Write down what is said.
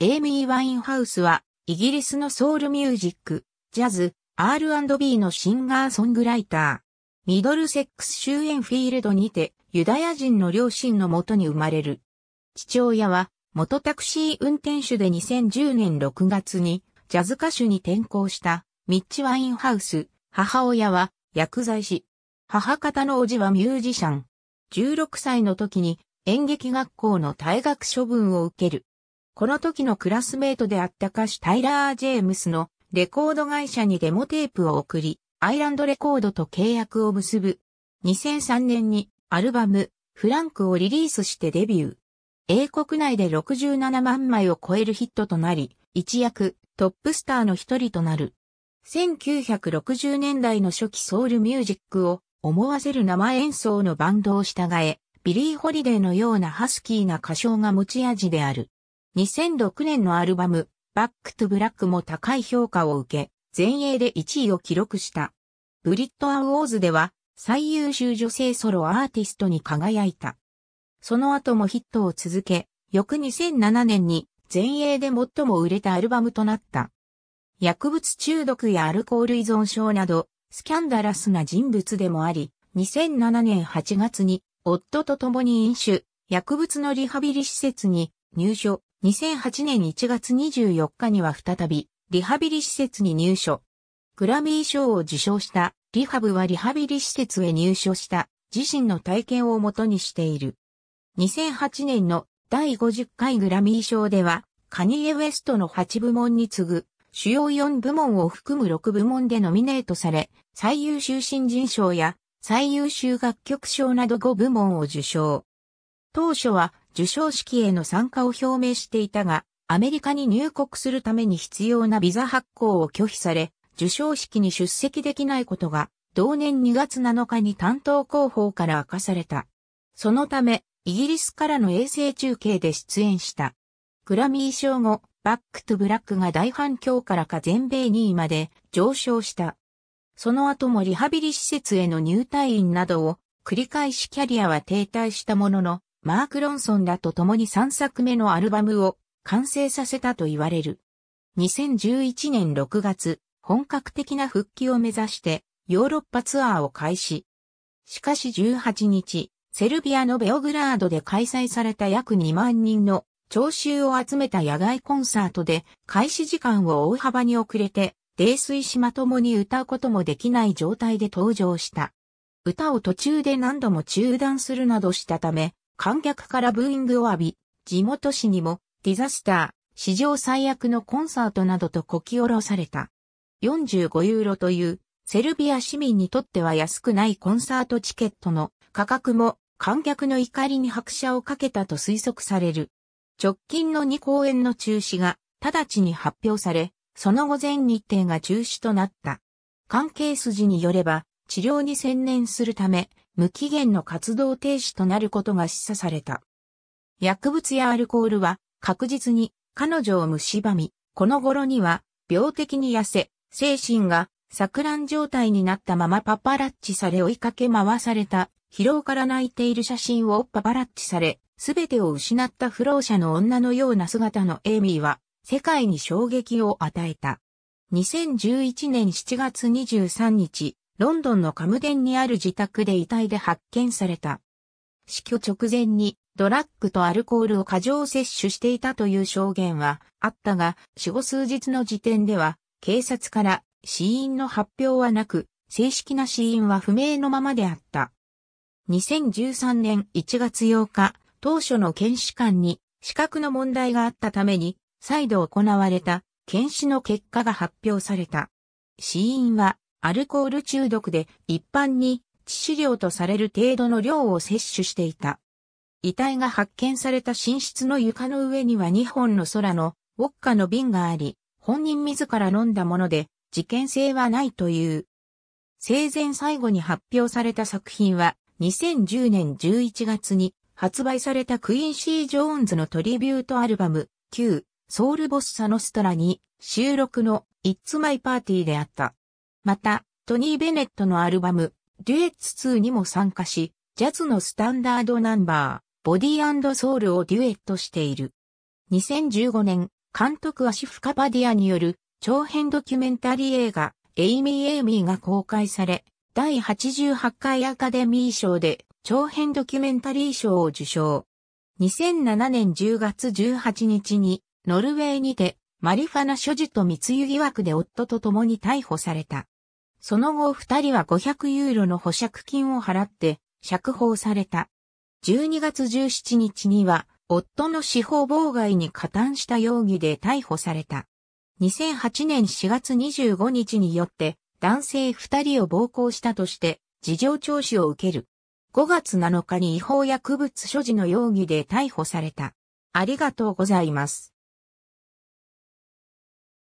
エイミー・ワインハウスは、イギリスのソウルミュージック、ジャズ、R&B のシンガーソングライター。ミドルセックス周辺フィールドにて、ユダヤ人の両親のもとに生まれる。父親は、元タクシー運転手で2010年6月に、ジャズ歌手に転向した、ミッチ・ワインハウス。母親は、薬剤師。母方の叔父はミュージシャン。16歳の時に、演劇学校の退学処分を受ける。この時のクラスメートであった歌手タイラー・ジェームスのレコード会社にデモテープを送り、アイランドレコードと契約を結ぶ。2003年にアルバム、フランクをリリースしてデビュー。英国内で67万枚を超えるヒットとなり、一躍トップスターの一人となる。1960年代の初期ソウルミュージックを思わせる生演奏のバンドを従え、ビリー・ホリデーのようなハスキーな歌唱が持ち味である。2006年のアルバム、バックトゥブラックも高い評価を受け、前衛で1位を記録した。ブリット・アウォーズでは最優秀女性ソロアーティストに輝いた。その後もヒットを続け、翌2007年に前衛で最も売れたアルバムとなった。薬物中毒やアルコール依存症など、スキャンダラスな人物でもあり、2007年8月に夫と共に飲酒、薬物のリハビリ施設に入所、2008年1月24日には再び、リハビリ施設に入所。グラミー賞を受賞した、リハブはリハビリ施設へ入所した、自身の体験をもとにしている。2008年の第50回グラミー賞では、カニエ・ウエストの8部門に次ぐ、主要4部門を含む6部門でノミネートされ、最優秀新人賞や最優秀楽曲賞など5部門を受賞。当初は受賞式への参加を表明していたが、アメリカに入国するために必要なビザ発行を拒否され、受賞式に出席できないことが、同年2月7日に担当広報から明かされた。そのため、イギリスからの衛星中継で出演した。グラミー賞後、バックトゥブラックが大反響からか全米2位まで上昇した。その後もリハビリ施設への入退院などを繰り返しキャリアは停滞したものの、マーク・ロンソンらと共に3作目のアルバムを完成させたと言われる。2011年6月、本格的な復帰を目指してヨーロッパツアーを開始。しかし18日、セルビアのベオグラードで開催された約2万人の聴衆を集めた野外コンサートで開始時間を大幅に遅れて、泥酔しまともに歌うこともできない状態で登場した。歌を途中で何度も中断するなどしたため、観客からブーイングを浴び、地元紙にも、ディザスター、史上最悪のコンサートなどとこき下ろされた。45ユーロという、セルビア市民にとっては安くないコンサートチケットの価格も観客の怒りに拍車をかけたと推測される。直近の2公演の中止が直ちに発表され、その後全日程が中止となった。関係筋によれば、治療に専念するため、無期限の活動停止となることが示唆された。薬物やアルコールは確実に彼女を蝕み、この頃には病的に痩せ、精神が錯乱状態になったままパパラッチされ追いかけ回された疲労から泣いている写真をパパラッチされ、すべてを失った不老者の女のような姿のエイミーは世界に衝撃を与えた。2011年7月23日、ロンドンのカムデンにある自宅で遺体で発見された。死去直前にドラッグとアルコールを過剰摂取していたという証言はあったが、死後数日の時点では、警察から死因の発表はなく、正式な死因は不明のままであった。2013年1月8日、当初の検視官に資格の問題があったために、再度行われた検視の結果が発表された。死因はアルコール中毒で一般に致死量とされる程度の量を摂取していた。遺体が発見された寝室の床の上には2本の空のウォッカの瓶があり、本人自ら飲んだもので、事件性はないという。生前最後に発表された作品は、2010年11月に発売されたクインシー・ジョーンズのトリビュートアルバム、旧ソウル・ボッサ・ノストラに収録の It's My Party であった。また、トニー・ベネットのアルバム、デュエッツ2にも参加し、ジャズのスタンダードナンバー、ボディソウルをデュエットしている。2015年、監督アシフ・カパディアによる長編ドキュメンタリー映画、エイミー・エイミーが公開され、第88回アカデミー賞で長編ドキュメンタリー賞を受賞。2007年10月18日に、ノルウェーにて、マリファナ所持と密輸疑惑で夫と共に逮捕された。その後二人は500ユーロの保釈金を払って釈放された。12月17日には夫の司法妨害に加担した容疑で逮捕された。2008年4月25日によって男性二人を暴行したとして事情聴取を受ける。5月7日に違法薬物所持の容疑で逮捕された。ありがとうございます。